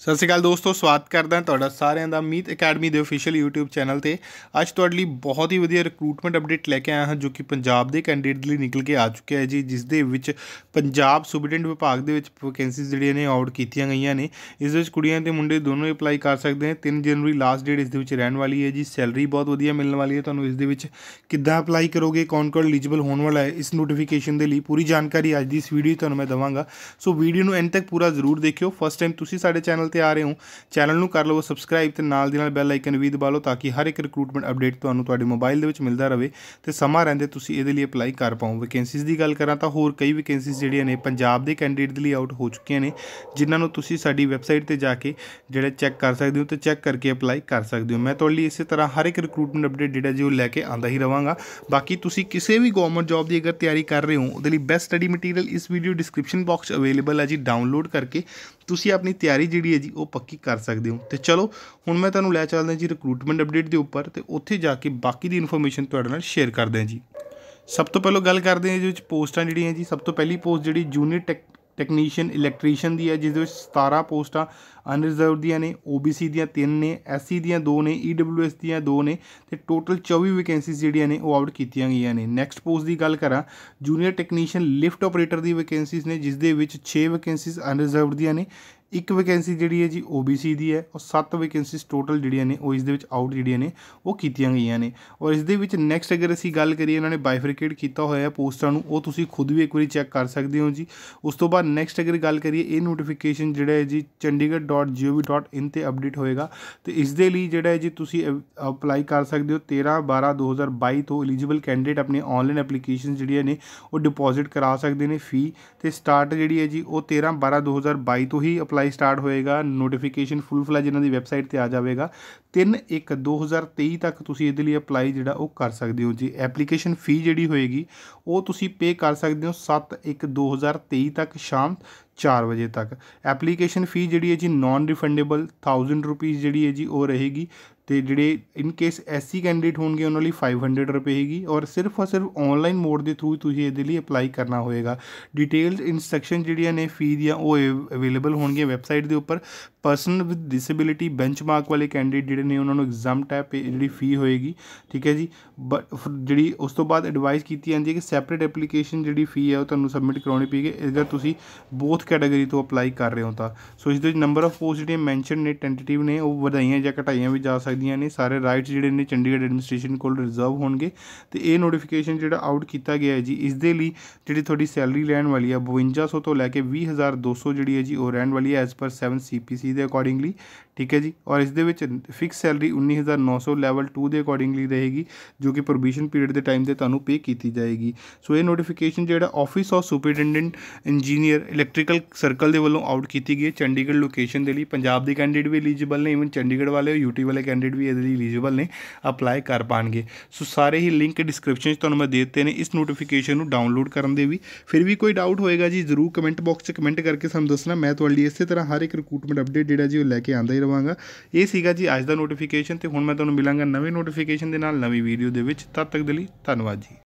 ਸਤਿ ਸ਼੍ਰੀ ਅਕਾਲ ਦੋਸਤੋ ਸਵਾਗਤ ਕਰਦਾ ਹਾਂ ਤੁਹਾਡਾ ਸਾਰਿਆਂ ਦਾ ਮੀਤ ਅਕੈਡਮੀ ਦੇ ਅਫੀਸ਼ੀਅਲ YouTube ਚੈਨਲ ਤੇ ਅੱਜ ਤੁਹਾਡੇ ਲਈ ਬਹੁਤ ਹੀ ਵਧੀਆ ਰਿਕਰੂਟਮੈਂਟ ਅਪਡੇਟ ਲੈ ਕੇ ਆਇਆ ਹਾਂ ਜੋ ਕਿ ਪੰਜਾਬ ਦੇ ਕੈਂਡੀਡੇਟ ਲਈ ਨਿਕਲ ਕੇ ਆ ਚੁੱਕਿਆ ਹੈ ਜੀ ਜਿਸ ਦੇ ਵਿੱਚ ਪੰਜਾਬ ਸੂਬਿਡੈਂਟ ਵਿਭਾਗ ਦੇ ਵਿੱਚ ਵੈਕੈਂਸੀਜ਼ ਜਿਹੜੀਆਂ ਨੇ ਆਊਟ ਕੀਤੀਆਂ ਗਈਆਂ ਨੇ ਇਸ ਵਿੱਚ ਕੁੜੀਆਂ ਤੇ ਮੁੰਡੇ ਦੋਨੋਂ ਅਪਲਾਈ ਕਰ ਸਕਦੇ ਨੇ 3 ਜਨਵਰੀ ਲਾਸਟ ਡੇਟ ਇਸ ਦੇ ਵਿੱਚ ਰਹਿਣ ਵਾਲੀ ਹੈ ਜੀ ਸੈਲਰੀ ਬਹੁਤ ਵਧੀਆ ਮਿਲਣ ਵਾਲੀ ਹੈ ਤੁਹਾਨੂੰ ਇਸ ਦੇ ਵਿੱਚ ਕਿੱਦਾਂ ਅਪਲਾਈ ਕਰੋਗੇ ਕੌਣ ਕੌਣ ਐਲੀਜੀਬਲ ਹੋਣ ਵਾਲਾ ਹੈ ਇਸ ਨੋਟੀਫਿਕੇਸ਼ਨ ਦੇ ਲਈ ਪੂਰੀ ਜਾਣਕਾਰੀ ਅੱਜ ਦੀ ਇਸ ਵੀਡੀਓ ਤੁਹਾਨੂੰ ਮੈਂ ਦਵਾਂਗਾ ਸੋ ਵੀਡੀਓ ਨੂੰ ਐਂਡ ਤੱਕ ਪੂਰਾ ਜ਼ਰੂਰ ਦੇਖਿਓ ਫਸਟ ਟਾਈਮ ਤੁਸੀਂ ਸਾਡੇ ਚੈਨਲ ਤੇ ਆ ਰਹੇ ਹੋ ਚੈਨਲ ਨੂੰ ਕਰ ਲਵੋ ਸਬਸਕ੍ਰਾਈਬ ਤੇ ਨਾਲ ਦੀ ਨਾਲ ਬੈਲ ਆਈਕਨ ਵੀ ਦਬਾ ਲਓ ਤਾਂ ਕਿ ਹਰ ਇੱਕ ਰਿਕਰੂਟਮੈਂਟ ਅਪਡੇਟ ਤੁਹਾਨੂੰ ਤੁਹਾਡੇ ਮੋਬਾਈਲ ਦੇ ਵਿੱਚ ਮਿਲਦਾ ਰਹੇ ਤੇ ਸਮਾਂ ਰਹਿੰਦੇ ਤੁਸੀਂ ਇਹਦੇ ਲਈ ਅਪਲਾਈ ਕਰ ਪਾਓ ਵੈਕੈਂਸੀਜ਼ ਦੀ ਗੱਲ ਕਰਾਂ ਤਾਂ ਹੋਰ ਕਈ ਵੈਕੈਂਸੀਜ਼ ਜਿਹੜੀਆਂ ਨੇ ਪੰਜਾਬ ਦੇ ਕੈਂਡੀਡੇਟ ਦੇ ਲਈ ਆਊਟ ਹੋ ਚੁੱਕੀਆਂ ਨੇ ਜਿਨ੍ਹਾਂ ਨੂੰ ਤੁਸੀਂ ਸਾਡੀ ਵੈਬਸਾਈਟ ਤੇ ਜਾ ਕੇ ਜਿਹੜੇ ਚੈੱਕ ਕਰ ਸਕਦੇ ਹੋ ਤੇ ਚੈੱਕ ਕਰਕੇ ਅਪਲਾਈ ਕਰ ਸਕਦੇ ਹੋ ਮੈਂ ਤੁਹਾਡੇ ਲਈ ਇਸੇ ਤਰ੍ਹਾਂ ਹਰ ਇੱਕ ਰਿਕਰੂਟਮੈਂਟ ਅਪਡੇਟ ਜਿਹੜਾ ਜੀ ਉਹ ਲੈ ਕੇ ਆਂਦਾ ਹੀ ਰਵਾਂਗਾ ਬਾਕੀ ਤੁਸੀਂ ਕਿਸੇ ਵੀ ਗਵਰਨਮੈਂਟ ਜੌਬ ਦੀ ਅਗਰ ਤਿਆਰੀ ਕਰ ਰਹੇ ਹੋ ਉਹਦੇ ਲਈ ਬੈਸਟ ਸਟੱਡੀ ਮਟੀਰੀਅਲ ਇਸ ਵੀਡੀਓ ਡਿਸਕ੍ਰਿਪਸ਼ਨ ਬਾਕਸ ਅਵੇਲੇਬਲ ਹੈ ਜੀ ਡਾਊਨਲੋਡ ਕਰਕੇ ਤੁਸੀਂ ਆਪਣੀ ਤਿਆਰੀ ਜਿਹੜੀ ਹੈ ਜੀ ਉਹ ਪੱਕੀ ਕਰ ਸਕਦੇ ਹੋ ਤੇ ਚਲੋ ਹੁਣ ਮੈਂ ਤੁਹਾਨੂੰ ਲੈ ਚੱਲਦਾ ਜੀ ਰਿਕਰੂਟਮੈਂਟ ਅਪਡੇਟ ਦੇ ਉੱਪਰ ਤੇ ਉੱਥੇ ਜਾ ਕੇ ਬਾਕੀ ਦੀ ਇਨਫੋਰਮੇਸ਼ਨ ਤੁਹਾਡੇ ਨਾਲ ਸ਼ੇਅਰ ਕਰਦੇ ਹਾਂ ਜੀ ਸਭ ਤੋਂ ਪਹਿਲਾਂ ਗੱਲ ਕਰਦੇ ਹਾਂ ਜਿਹਦੇ ਵਿੱਚ ਪੋਸਟਾਂ ਜਿਹੜੀਆਂ ਜੀ ਸਭ ਤੋਂ ਪਹਿਲੀ ਪੋਸਟ ਜਿਹੜੀ ਜੂਨੀਅਰ ਟੈਕ ਟੈਕਨੀਸ਼ੀਅਨ ਇਲੈਕਟ੍ਰੀਸ਼ੀਅਨ ਦੀ ਹੈ ਜਿਸ ਦੇ ਵਿੱਚ 17 ਪੋਸਟਾਂ ਅਨਰਿਜ਼ਰਵ ਦੀਆਂ ਨੇ OBC ਦੀਆਂ 3 ਨੇ SC ਦੀਆਂ 2 ਨੇ EWS ਦੀਆਂ 2 ਨੇ ਤੇ ਟੋਟਲ 24 ਵੈਕੈਂਸੀਜ਼ ਜਿਹੜੀਆਂ ਨੇ ਉਹ ਆਊਟ ਕੀਤੀਆਂ ਗਈਆਂ ਨੇ ਨੈਕਸਟ ਪੋਸਟ ਦੀ ਗੱਲ ਕਰਾਂ ਜੂਨੀਅਰ ਟੈਕਨੀਸ਼ੀਅਨ ਲਿਫਟ ਆਪਰੇਟਰ ਦੀ ਵੈਕੈਂਸੀਜ਼ ਨੇ ਜਿਸ ਦੇ ਵਿੱਚ 6 ਵੈਕੈਂਸੀਜ਼ ਅਨਰਿਜ਼ਰਵਡ ਦੀਆਂ ਨੇ ਇੱਕ ਵੈਕੈਂਸੀ ਜਿਹੜੀ ਹੈ ਜੀ OBC ਦੀ ਹੈ ਔਰ 7 ਵੈਕੈਂਸੀਜ਼ ਟੋਟਲ ਜਿਹੜੀਆਂ ਨੇ ਉਹ ਇਸ ਦੇ ਵਿੱਚ ਆਊਟ ਜਿਹੜੀਆਂ ਨੇ ਉਹ ਕੀਤੀਆਂ ਗਈਆਂ ਨੇ ਔਰ ਇਸ ਦੇ ਵਿੱਚ ਨੈਕਸਟ ਅਗਰ ਅਸੀਂ ਗੱਲ ਕਰੀਏ ਇਹਨਾਂ ਨੇ ਬਾਈਫਰਕੇਟ ਕੀਤਾ ਹੋਇਆ ਹੈ ਪੋਸਟਾਂ ਨੂੰ ਉਹ ਤੁਸੀਂ ਖੁਦ ਵੀ ਇੱਕ ਵਾਰੀ ਚੈੱਕ ਕਰ ਸਕਦੇ ਹੋ ਜੀ ਉਸ ਤੋਂ ਬਾਅਦ ਨੈਕਸਟ ਅਗਰ ਗੱਲ ਕਰੀਏ ਇਹ ਨੋਟੀਫਿਕੇਸ਼ਨ ਜਿਹੜਾ ਹੈ ਜੀ chandigarh.gov.in ਤੇ ਅਪਡੇਟ ਹੋਏਗਾ ਤੇ ਇਸ ਦੇ ਲਈ ਜਿਹੜਾ ਹੈ ਜੀ ਤੁਸੀਂ ਅਪਲਾਈ ਕਰ ਸਕਦੇ ਹੋ 13 12 2022 ਤੋਂ ਐਲੀਜੀਬਲ ਕੈਂਡੀਡੇਟ ਆਪਣੇ ਆਨਲਾਈਨ ਐਪਲੀਕੇਸ਼ਨ ਜਿਹੜੀਆਂ ਨੇ ਉਹ ਡਿਪੋਜ਼ਿਟ ਕਰਾ ਸਕਦੇ ਨੇ ਫੀ ਤੇ ਸਟਾਰਟ ਜਿਹੜੀ ਹੈ ਜੀ ਉਹ 13 12 2022 ਤੋਂ ਹੀ ਅਪਲਾਈ ਅਪਲਾਈ ਸਟਾਰਟ ਹੋਏਗਾ ਨੋਟੀਫਿਕੇਸ਼ਨ ਫੁੱਲ ਫਲੈਜ ਇਹਨਾਂ ਦੀ ਵੈਬਸਾਈਟ ਤੇ ਆ ਜਾਵੇਗਾ 3 1 2023 ਤੱਕ ਤੁਸੀਂ ਇਹਦੇ ਲਈ ਅਪਲਾਈ ਜਿਹੜਾ ਉਹ ਕਰ ਸਕਦੇ ਹੋ ਜੀ ਐਪਲੀਕੇਸ਼ਨ ਫੀ ਜਿਹੜੀ ਹੋਏਗੀ ਉਹ ਤੁਸੀਂ ਪੇ ਕਰ ਸਕਦੇ ਹੋ 7 1 2023 ਤੱਕ ਸ਼ਾਮ 4 ਵਜੇ ਤੱਕ ਐਪਲੀਕੇਸ਼ਨ ਫੀ ਜਿਹੜੀ ਹੈ ਜੀ ਨਾਨ ਰਿਫੰਡੇਬਲ 1000 ਰੁਪਏ ਜਿਹੜੀ ਹੈ ਜੀ ਉਹ ਰਹੇਗੀ ਤੇ ਜਿਹੜੇ ਇਨ ਕੇਸ ਐਸਸੀ ਕੈਂਡੀਡੇਟ ਹੋਣਗੇ ਉਹਨਾਂ ਲਈ 500 ਰੁਪਏ ਹੈਗੀ ਔਰ ਸਿਰਫ ਔਰ ਸਿਰਫ ਔਨਲਾਈਨ ਮੋਡ ਦੇ ਥਰੂ ਤੁਸੀਂ ਇਹਦੇ ਲਈ ਅਪਲਾਈ ਕਰਨਾ ਹੋਏਗਾ ਡਿਟੇਲਸ ਇਨਸਟਰਕਸ਼ਨ ਜਿਹੜੀਆਂ ਨੇ ਫੀ ਦੀਆਂ ਉਹ ਅਵੇਲੇਬਲ ਹੋਣਗੀਆਂ ਵੈਬਸਾਈਟ ਦੇ ਉੱਪਰ ਪਰਸਨ ਵਿਦ ਡਿਸੇਬਿਲਿਟੀ ਬੈਂਚਮਾਰਕ ਵਾਲੇ ਕੈਂਡੀਡੇਟ ਜਿਹੜੇ ਨੇ ਉਹਨਾਂ ਨੂੰ ਐਗਜ਼ਾਮ ਟੈਪ ਜਿਹੜੀ ਫੀ ਹੋਏਗੀ ਠੀਕ ਹੈ ਜੀ ਬਟ ਜਿਹੜੀ ਉਸ ਤੋਂ ਬਾਅਦ ਐਡਵਾਈਸ ਕੀਤੀ ਜਾਂਦੀ ਹੈ ਕਿ ਸੈਪਰੇਟ ਐਪਲੀਕੇਸ਼ਨ ਜਿਹੜੀ ਫੀ ਹੈ ਉਹ ਤੁਹਾਨੂੰ ਸਬਮਿਟ ਕਰਾਉਣੀ ਪਏਗੀ ਜੇਕਰ ਤੁਸੀਂ ਬੋਥ ਕੈਟਾਗਰੀ ਤੋਂ ਅਪਲਾਈ ਕਰ ਰਹੇ ਹੋ ਤਾਂ ਸੋ ਇਸ ਦੇ ਨੰਬਰ ਆਫ ਪੋਸਟ ਜਿਹੜੇ ਮੈਂਸ਼ਨ ਨੇ ਟੈਂਟੇਟਿਵ ਨੇ ਉਹ ਵਧਾਈਆਂ ਜਾਂ ਘਟਾਈਆਂ ਵੀ ਜਾ ਸਕਦੀਆਂ ਸਕਦੀਆਂ ਨੇ ਸਾਰੇ ਰਾਈਟਸ ਜਿਹੜੇ ਨੇ ਚੰਡੀਗੜ੍ਹ ਐਡਮਿਨਿਸਟ੍ਰੇਸ਼ਨ ਕੋਲ ਰਿਜ਼ਰਵ ਹੋਣਗੇ ਤੇ ਇਹ ਨੋਟੀਫਿਕੇਸ਼ਨ ਜਿਹੜਾ ਆਊਟ ਕੀਤਾ ਗਿਆ ਹੈ ਜੀ ਇਸ ਦੇ ਲਈ ਜਿਹੜੀ ਤੁਹਾਡੀ ਸੈਲਰੀ ਲੈਣ ਵਾਲੀ ਆ 5200 ਤੋਂ ਲੈ ਕੇ 20200 ਜਿਹੜੀ ਹੈ ਜੀ ਉਹ ਰਹਿਣ ਵਾਲੀ ਹੈ ਐਸ ਪਰ 7 ਸੀਪੀਸੀ ਦੇ ਅਕੋਰਡਿੰਗਲੀ ਠੀਕ ਹੈ ਜੀ ਔਰ ਇਸ ਦੇ ਵਿੱਚ ਫਿਕਸ ਸੈਲਰੀ 19900 ਲੈਵਲ 2 ਦੇ ਅਕੋਰਡਿੰਗਲੀ ਰਹੇਗੀ ਜੋ ਕਿ ਪ੍ਰੋਬੀਸ਼ਨ ਪੀਰੀਅਡ ਦੇ ਟਾਈਮ ਤੇ ਤੁਹਾਨੂੰ ਪੇ ਕੀਤੀ ਜਾਏਗੀ ਸੋ ਇਹ ਨੋਟੀਫਿਕੇਸ਼ਨ ਜਿਹੜਾ office of superintendent engineer electrical circle ਦੇ ਵੱਲੋਂ ਆਊਟ ਕੀਤੀ ਗਈ ਹੈ ਚੰਡੀਗੜ੍ਹ ਲੋਕੇਸ਼ਨ ਦੇ ਲਈ ਪੰਜਾਬ ਦੇ ਕੈਂਡੀਡੇਟ ਵੀ ਐਲੀਜੀਬਲ ਨੇ ਇਵਨ ਚੰਡੀਗੜ੍ਹ ਵਾਲੇ ਯੂਟੀ ਵਾਲੇ ਕੈਂਡੀਡੇਟ ਕੈਂਡੀਡੇਟ ਵੀ ਇਹਦੇ ਲਈ ਐਲੀਜੀਬਲ ਨੇ ਅਪਲਾਈ ਕਰ ਪਾਣਗੇ ਸੋ ਸਾਰੇ ਹੀ ਲਿੰਕ ਡਿਸਕ੍ਰਿਪਸ਼ਨ 'ਚ ਤੁਹਾਨੂੰ ਮੈਂ ਦੇ ਦਿੱਤੇ ਨੇ ਇਸ ਨੋਟੀਫਿਕੇਸ਼ਨ ਨੂੰ ਡਾਊਨਲੋਡ ਕਰਨ ਦੇ ਵੀ ਫਿਰ ਵੀ ਕੋਈ ਡਾਊਟ ਹੋਏਗਾ ਜੀ ਜ਼ਰੂਰ ਕਮੈਂਟ ਬਾਕਸ 'ਚ ਕਮੈਂਟ ਕਰਕੇ ਸਾਨੂੰ ਦੱਸਣਾ ਮੈਂ ਤੁਹਾਡੇ ਲਈ ਇਸੇ ਤਰ੍ਹਾਂ ਹਰ ਇੱਕ ਰਿਕਰੂਟਮੈਂਟ ਅਪਡੇਟ ਜਿਹੜਾ ਜੀ ਉਹ ਲੈ ਕੇ ਆਂਦਾ ਹੀ ਰਵਾਂਗਾ ਇਹ ਸੀਗਾ ਜੀ ਅੱਜ ਦਾ ਨੋਟੀਫਿਕੇਸ਼ਨ ਤੇ ਹੁਣ ਮੈਂ ਤੁਹਾਨੂੰ ਮਿਲਾਂਗਾ ਨਵੇਂ ਨੋਟੀਫਿਕੇਸ਼ਨ ਦੇ ਨਾਲ ਨਵੀਂ ਵੀਡੀਓ ਦੇ ਵਿੱਚ ਤਦ ਤੱਕ ਦੇ ਲਈ ਧੰਨਵਾਦ ਜੀ